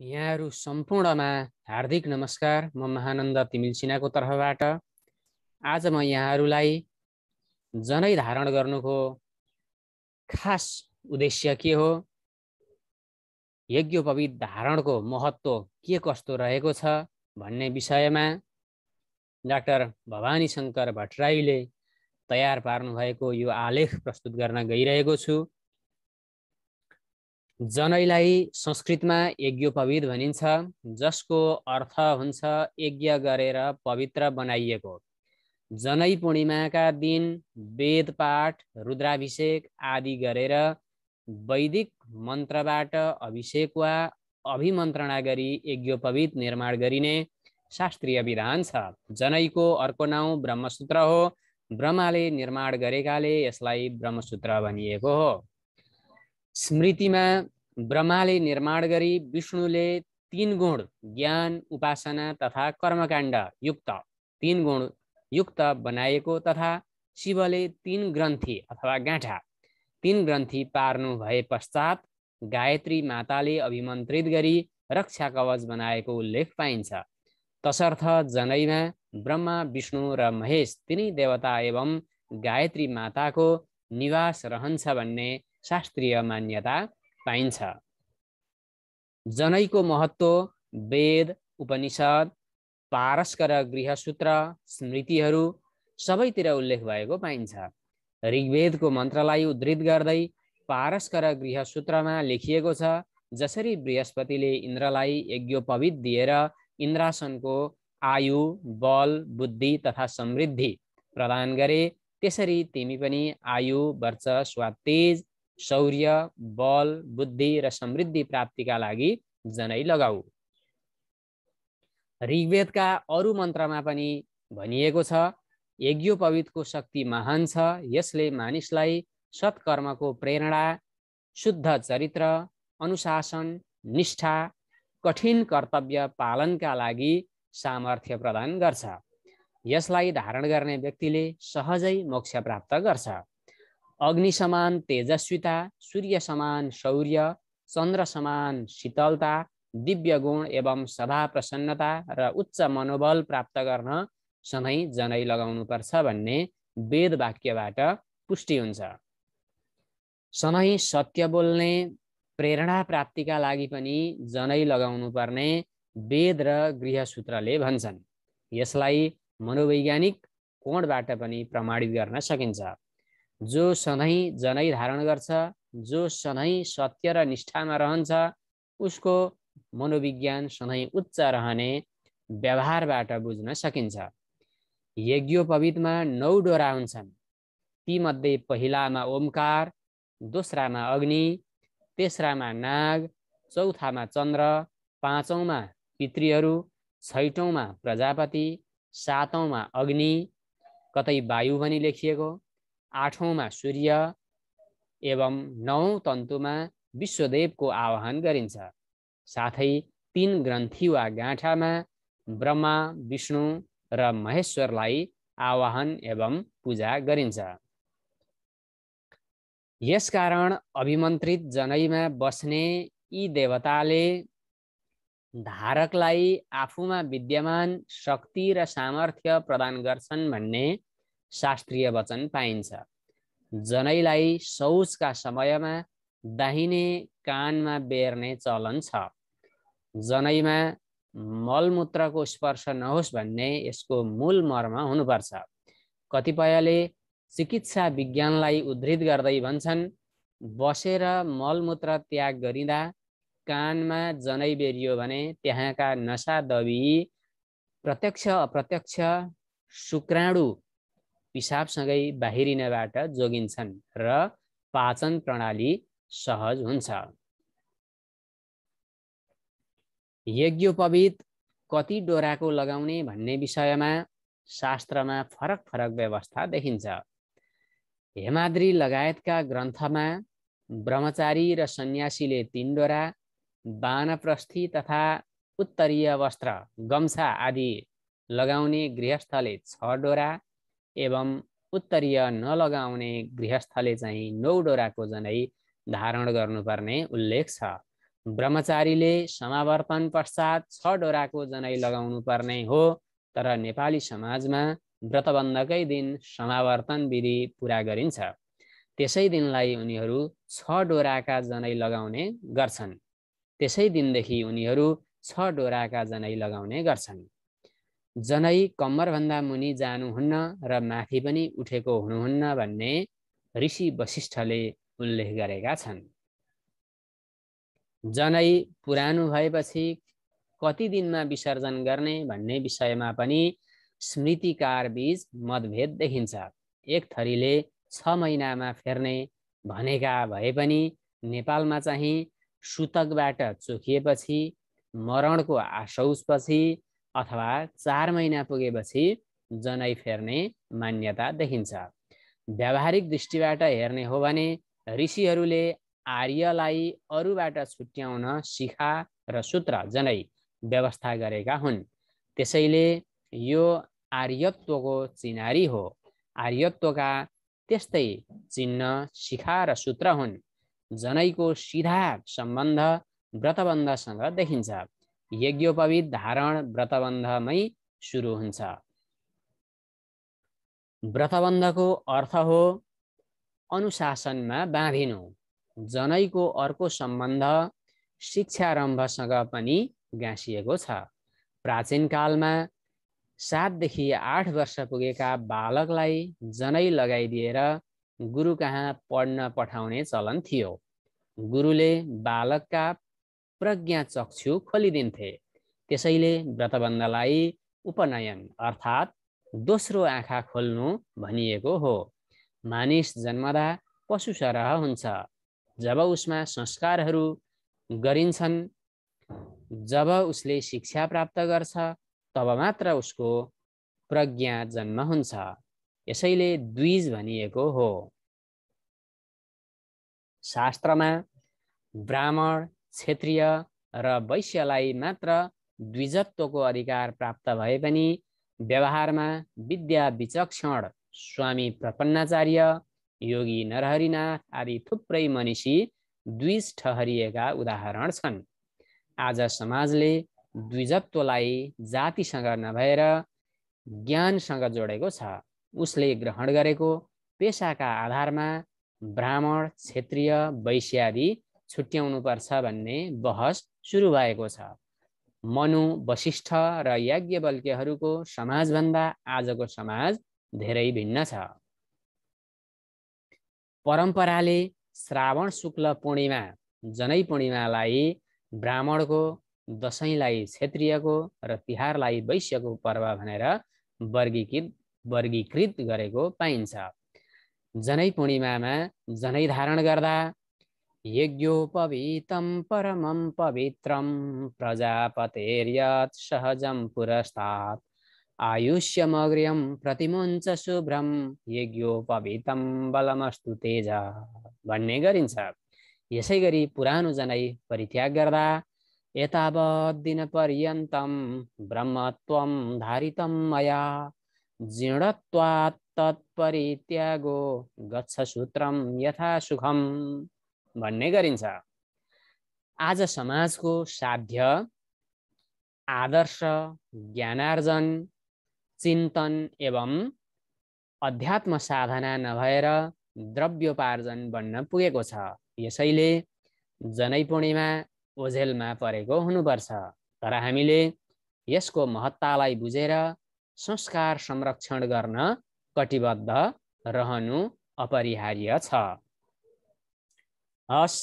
यहाँहरू सम्पूर्णमा हार्दिक नमस्कार म महानन्द तिमिल सिन्हाको तर्फबाट आज म यहाँहरूलाई जनै धारण गर्नुको खास उद्देश्य के हो यज्ञोपवित धारणको महत्त्व के कस्तो रहेको छ भन्ने विषयमा डाक्टर भवानी शङ्कर भट्टराईले तयार पार्नुभएको यो आलेख प्रस्तुत गर्न गइरहेको छु जनैलाई संस्कृतमा यज्ञोपवित भनिन्छ जसको अर्थ हुन्छ यज्ञ गरेर पवित्र बनाइएको जनै पूर्णिमाका दिन वेदपाठ रुद्राभिषेक आदि गरेर वैदिक मन्त्रबाट अभिषेक वा अभिमन्त्रणा गरी यज्ञोपवित निर्माण गरिने शास्त्रीय विधान छ जनैको अर्को नाउँ ब्रह्मसूत्र हो ब्रह्माले निर्माण गरेकाले यसलाई ब्रह्मसूत्र भनिएको हो स्मृतिमा ब्रह्माले निर्माण गरी विष्णुले तिन गुण ज्ञान उपासना तथा कर्मकाण्ड युक्त तिन गुण युक्त बनाएको तथा शिवले तिन ग्रन्थी अथवा गाँठा तिन ग्रन्थी पार्नु भए पश्चात गायत्री माताले अभिमन्त्रित गरी रक्षा कवच बनाएको उल्लेख पाइन्छ तसर्थ जनैमा ब्रह्मा विष्णु र महेश तिनै देवता एवं गायत्री माताको निवास रहन्छ भन्ने शास्त्रीय मान्यता पाइन्छ जनैको महत्व वेद उपनिषद पारस्कर गृहसूत्र स्मृतिहरू सबैतिर उल्लेख भएको पाइन्छ ऋग्वेदको मन्त्रलाई उद्धृत गर्दै पारस्कर गृहसूत्रमा लेखिएको छ जसरी बृहस्पतिले इन्द्रलाई यज्ञोपवित दिएर इन्द्रासनको आयु बल बुद्धि तथा समृद्धि प्रदान गरे त्यसरी तिमी पनि आयु वर्ष स्वातेज शौर्य बल बुद्धि र समृद्धि प्राप्तिका लागि जनै लगाऊ ऋग्वेदका अरू मन्त्रमा पनि भनिएको छ यज्ञोपवितको शक्ति महान छ यसले मानिसलाई सत्कर्मको प्रेरणा शुद्ध चरित्र अनुशासन निष्ठा कठिन कर्तव्य पालनका लागि सामर्थ्य प्रदान गर्छ यसलाई धारण गर्ने व्यक्तिले सहजै मोक्ष प्राप्त गर्छ अग्नि समान तेजस्विता सूर्य समान शौर्य चन्द्र समान शीतलता दिव्य गुण एवं सभा प्रसन्नता र उच्च मनोबल प्राप्त गर्न सधैँ जनै लगाउनुपर्छ भन्ने वेद वाक्यबाट पुष्टि हुन्छ सधैँ सत्य बोल्ने प्रेरणा प्राप्तिका लागि पनि जनै लगाउनु पर्ने वेद र गृहसूत्रले भन्छन् यसलाई मनोवैज्ञानिक कोणबाट पनि प्रमाणित गर्न सकिन्छ जो सधैँ जनै धारण गर्छ जो सधैँ सत्य र निष्ठामा रहन्छ उसको मनोविज्ञान सधैँ उच्च रहने व्यवहारबाट बुझ्न सकिन्छ यज्ञोपवितमा नौ डोरा हुन्छन् तीमध्ये पहिलामा ओमकार दोस्रामा अग्नि तेस्रामा नाग चौथामा चन्द्र पाँचौँमा पितृहरू छैटौँमा प्रजापति सातौँमा अग्नि कतै वायु भनी लेखिएको आठौँमा सूर्य एवं नौ तन्तुमा विश्वदेवको आह्वान गरिन्छ साथै तीन ग्रन्थि वा गाँठामा ब्रह्मा विष्णु र महेश्वरलाई आवाहन एवं पूजा गरिन्छ यसकारण अभिमन्त्रित जनैमा बस्ने यी देवताले धारकलाई आफूमा विद्यमान शक्ति र सामर्थ्य प्रदान गर्छन् भन्ने शास्त्रीय वचन पाइन्छ जनैलाई शौचका समयमा दाहिने कानमा बेर्ने चलन छ जनैमा मलमूत्रको स्पर्श नहोस् भन्ने यसको मूल मर्म हुनुपर्छ कतिपयले चिकित्सा विज्ञानलाई उद्धृत गर्दै भन्छन् बसेर मलमूत्र त्याग गरिँदा कानमा जनै बेरियो भने त्यहाँका नसा दबी प्रत्यक्ष अप्रत्यक्ष शुक्राणु पिसाबसँगै बाहिरिनबाट जोगिन्छन् र पाचन प्रणाली सहज हुन्छ यज्ञोपवित कति डोराको लगाउने भन्ने विषयमा शास्त्रमा फरक फरक व्यवस्था देखिन्छ हेमाद्री लगायतका ग्रन्थमा ब्रह्मचारी र सन्यासीले तिन डोरा बानप्रस्थी तथा उत्तरीय वस्त्र गम्छा आदि लगाउने गृहस्थले छ डोरा एवं उत्तरीय नलगाउने गृहस्थले चाहिँ नौ डोराको जनै धारण गर्नुपर्ने उल्लेख छ ब्रह्मचारीले समावर्तन पश्चात छ डोराको जनै लगाउनु पर्ने हो तर नेपाली समाजमा व्रतबन्धकै दिन समावर्तन विधि पुरा गरिन्छ त्यसै दिनलाई उनीहरू छ डोराका जनै लगाउने गर्छन् त्यसै दिनदेखि उनीहरू छ डोराका जनै लगाउने गर्छन् जनै कम्मरभन्दा मुनि जानुहुन्न र माथि पनि उठेको हुनुहुन्न भन्ने ऋषि वशिष्ठले उल्लेख गरेका छन् जनै पुरानो भएपछि कति दिनमा विसर्जन गर्ने भन्ने विषयमा पनि स्मृतिकार बीच मतभेद देखिन्छ एक थरीले छ महिनामा फेर्ने भनेका भए पनि नेपालमा चाहिँ सुतकबाट चोखिएपछि मरणको आशौसपछि अथवा चार महिना पुगेपछि जनै फेर्ने मान्यता देखिन्छ व्यावहारिक दृष्टिबाट हेर्ने हो भने ऋषिहरूले आर्यलाई अरूबाट छुट्याउन शिखा र सूत्र जनै व्यवस्था गरेका हुन् त्यसैले यो आर्यत्वको चिनारी हो आर्यत्वका त्यस्तै चिन्ह शिखा र सूत्र हुन् जनैको सिधा सम्बन्ध व्रतबन्धसँग देखिन्छ यज्ञोपवित धारण व्रतबन्धमै सुरु हुन्छ व्रतबन्धको अर्थ हो अनुशासनमा बाँधिनु जनैको अर्को सम्बन्ध शिक्षारम्भसँग पनि गाँसिएको छ प्राचीन कालमा सातदेखि आठ वर्ष पुगेका बालकलाई जनै लगाइदिएर गुरु कहाँ पढ्न पठाउने चलन थियो गुरुले बालकका प्रज्ञा चक्षु खोलिदिन्थे त्यसैले व्रतबन्धलाई उपनयन अर्थात् दोस्रो आँखा खोल्नु भनिएको हो मानिस जन्मदा पशु सरह हुन्छ जब उसमा संस्कारहरू गरिन्छन् जब उसले शिक्षा प्राप्त गर्छ तब मात्र उसको प्रज्ञा जन्म हुन्छ यसैले द्विज भनिएको हो शास्त्रमा ब्राह्मण क्षेत्रीय र वैश्यलाई मात्र द्विजत्वको अधिकार प्राप्त भए पनि व्यवहारमा विद्या विचक्षण स्वामी प्रपन्नाचार्य योगी नरहरिनाथ आदि थुप्रै मनिषी द्विज ठहरिएका उदाहरण छन् आज समाजले द्विजत्वलाई जातिसँग नभएर ज्ञानसँग जोडेको छ उसले ग्रहण गरेको पेसाका आधारमा ब्राह्मण क्षेत्रीय आदि छुट्याउनुपर्छ भन्ने बहस सुरु भएको छ मनु वशिष्ठ र याज्ञवल्क्यहरूको समाजभन्दा आजको समाज धेरै भिन्न छ परम्पराले श्रावण शुक्ल पूर्णिमा जनै पूर्णिमालाई ब्राह्मणको दसैँलाई क्षेत्रीयको र तिहारलाई वैश्यको पर्व भनेर वर्गीकृत वर्गीकृत गरेको पाइन्छ जनै पूर्णिमामा जनै धारण गर्दा यज्ञोपवीतं परमं पवित्रं प्रजापतेर्यत् सहजं पुरस्तात् आयुष्यमग्र्यं प्रतिमुञ्च शुभ्रं यज्ञोपवीतं बलमस्तु तेज भन्ने गरिन्छ यसै गरी पुरानो जनै परित्याग गर्दा एतावत् दिनपर्यन्तं ब्रह्मत्वं धारितं मया जीर्णत्वात् तत्परित्यागो गच्छसूत्रं यथा सुखम् भन्ने गरिन्छ आज समाजको साध्य आदर्श ज्ञानार्जन चिन्तन एवं अध्यात्म साधना नभएर द्रव्योपार्जन बन्न पुगेको छ यसैले जनैपूर्णिमा ओझेलमा परेको हुनुपर्छ तर हामीले यसको महत्तालाई बुझेर संस्कार संरक्षण गर्न कटिबद्ध रहनु अपरिहार्य छ हस्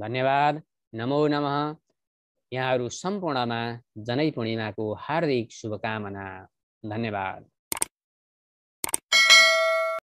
धन्यवाद नमो नमः यहाँहरू सम्पूर्णमा जनै पूर्णिमाको हार्दिक शुभकामना धन्यवाद